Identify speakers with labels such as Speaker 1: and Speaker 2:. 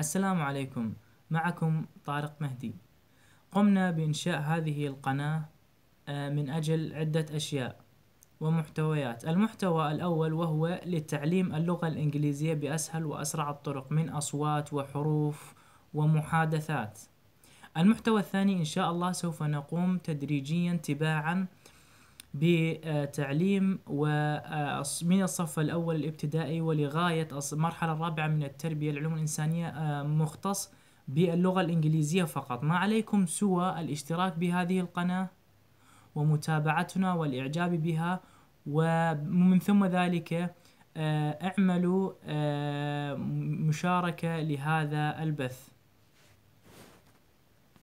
Speaker 1: السلام عليكم معكم طارق مهدي قمنا بإنشاء هذه القناة آه، من أجل عدة أشياء ومحتويات المحتوى الأول وهو لتعليم اللغة الإنجليزية بأسهل وأسرع الطرق من أصوات وحروف ومحادثات المحتوى الثاني إن شاء الله سوف نقوم تدريجيا تباعا بتعليم آه، من الصف الأول الابتدائي ولغاية المرحلة الرابعة من التربية العلوم الإنسانية آه، مختص باللغة الإنجليزية فقط ما عليكم سوى الاشتراك بهذه القناة ومتابعتنا والإعجاب بها ومن ثم ذلك آه، اعملوا مشاركة لهذا البث